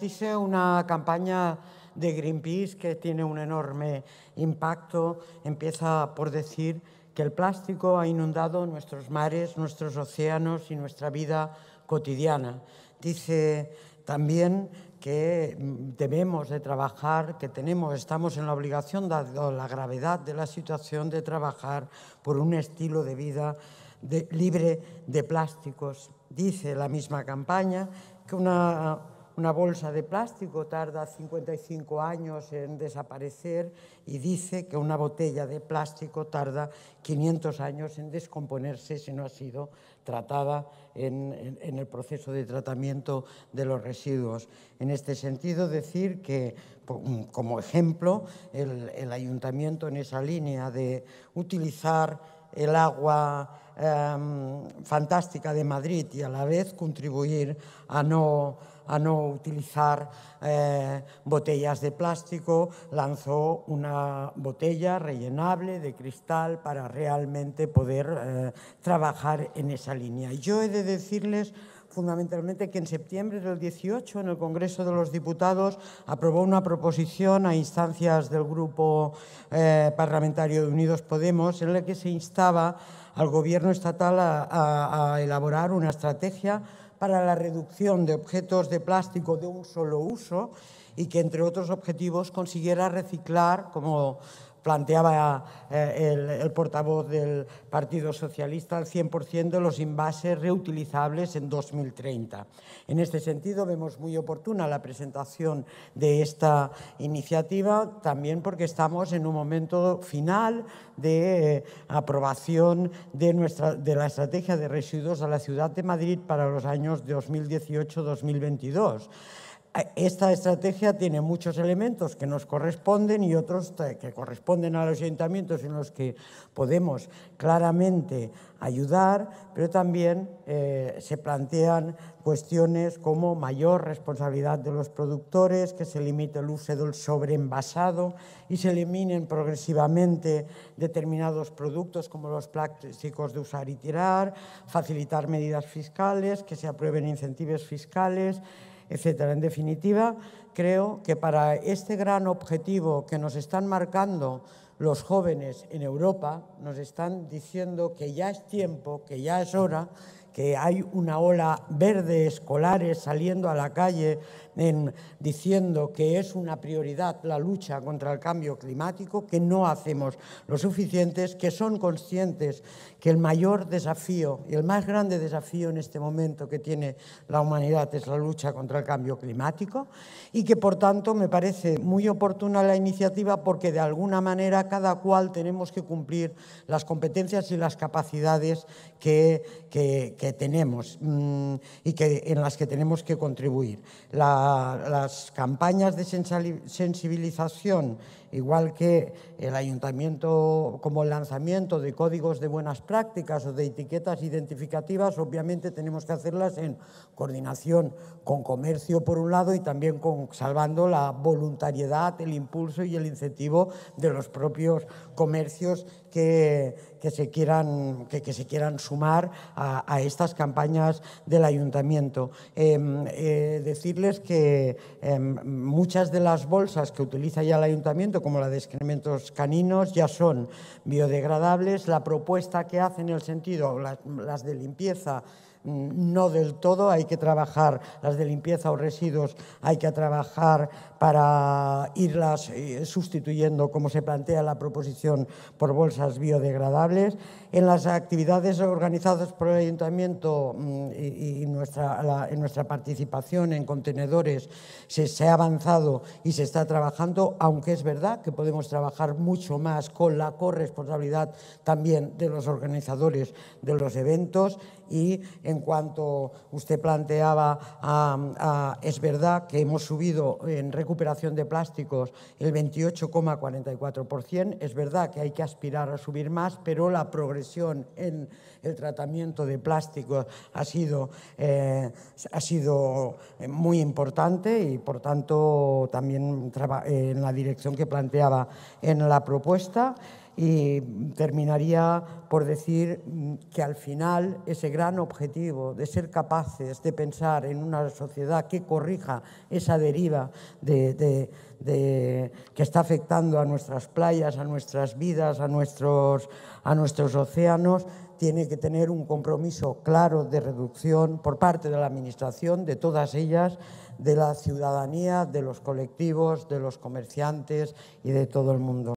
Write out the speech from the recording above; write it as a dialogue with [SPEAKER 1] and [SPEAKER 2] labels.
[SPEAKER 1] dice una campaña de Greenpeace que tiene un enorme impacto. Empieza por decir que el plástico ha inundado nuestros mares, nuestros océanos y nuestra vida cotidiana. Dice también que mm, debemos de trabajar, que tenemos, estamos en la obligación, dado la gravedad de la situación, de trabajar por un estilo de vida libre de plásticos. Dice la misma campaña que una una bolsa de plástico tarda 55 años en desaparecer y dice que una botella de plástico tarda 500 años en descomponerse si no ha sido tratada en, el proceso de tratamiento de los residuos. En este sentido, decir que, como ejemplo, el, ayuntamiento en esa línea de utilizar el agua em, fantástica de Madrid y a la vez contribuir a no a no utilizar eh, botellas de plástico, lanzó una botella rellenable de cristal para realmente poder eh, trabajar en esa línea. Yo he de decirles fundamentalmente que en septiembre del 18 en el Congreso de los Diputados aprobó una proposición a instancias del grupo eh, parlamentario de Unidos Podemos en la que se instaba al Gobierno estatal a elaborar una estrategia para la reducción de objetos de plástico de un solo uso y que, entre otros objetivos, consiguiera reciclar, como planteaba eh, el, portavoz del Partido Socialista, al 100% de los envases reutilizables en 2030. En este sentido, vemos muy oportuna la presentación de esta iniciativa, también porque estamos en un momento final de eh, aprobación de, nuestra, de la estrategia de residuos a la ciudad de Madrid para los años 2018-2022. Esta estrategia tiene muchos elementos que nos corresponden y otros que corresponden a los ayuntamientos en los que podemos claramente ayudar, pero también eh, se plantean cuestiones como mayor responsabilidad de los productores, que se limite el uso del sobreenvasado y se eliminen progresivamente determinados productos como los plásticos de usar y tirar, facilitar medidas fiscales, que se aprueben incentivos fiscales etc. En definitiva, creo que para este gran objetivo que nos están marcando los jóvenes en Europa, nos están diciendo que ya es tiempo, que ya es hora que hay una ola verde escolares saliendo a la calle en, diciendo que es una prioridad la lucha contra el cambio climático, que no hacemos lo suficiente, que son conscientes que el mayor desafío y el más grande desafío en este momento que tiene la humanidad es la lucha contra el cambio climático y que por tanto me parece muy oportuna la iniciativa porque de alguna manera cada cual tenemos que cumplir las competencias y las capacidades que, que tenemos mm, y que, en las que tenemos que contribuir. las campañas de sensibilización igual que el ayuntamiento como el lanzamiento de códigos de buenas prácticas o de etiquetas identificativas, obviamente tenemos que hacerlas en coordinación con comercio por un lado y también con, salvando la voluntariedad, el impulso y el incentivo de los propios comercios que, se, quieran, que, se quieran sumar a, estas campañas del ayuntamiento. Em, eh, decirles que em, muchas de las bolsas que utiliza ya el ayuntamiento, como la de excrementos caninos, ya son biodegradables. La propuesta que hacen en el sentido, las de limpieza, Mm, no del todo, hay que trabajar las de limpieza o residuos, hay que trabajar para irlas eh, sustituyendo, como se plantea la proposición, por bolsas biodegradables. En las actividades organizadas por el ayuntamiento mm, y, nuestra, en nuestra participación en contenedores se, ha avanzado y se está trabajando, aunque es verdad que podemos trabajar mucho más con la corresponsabilidad también de los organizadores de los eventos y en cuanto usted planteaba, es verdad que hemos subido en recuperación de plásticos el 28,44%, es verdad que hay que aspirar a subir más, pero la progresión en el tratamiento de plásticos ha sido, eh, ha sido muy importante y, por tanto, también en la dirección que planteaba en la propuesta. Y terminaría por decir mm, que al final ese gran objetivo de ser capaces de pensar en una sociedad que corrija esa deriva de, que está afectando a nuestras playas, a nuestras vidas, a nuestros, a nuestros océanos, tiene que tener un compromiso claro de reducción por parte de la Administración, de todas ellas, de la ciudadanía, de los colectivos, de los comerciantes y de todo el mundo.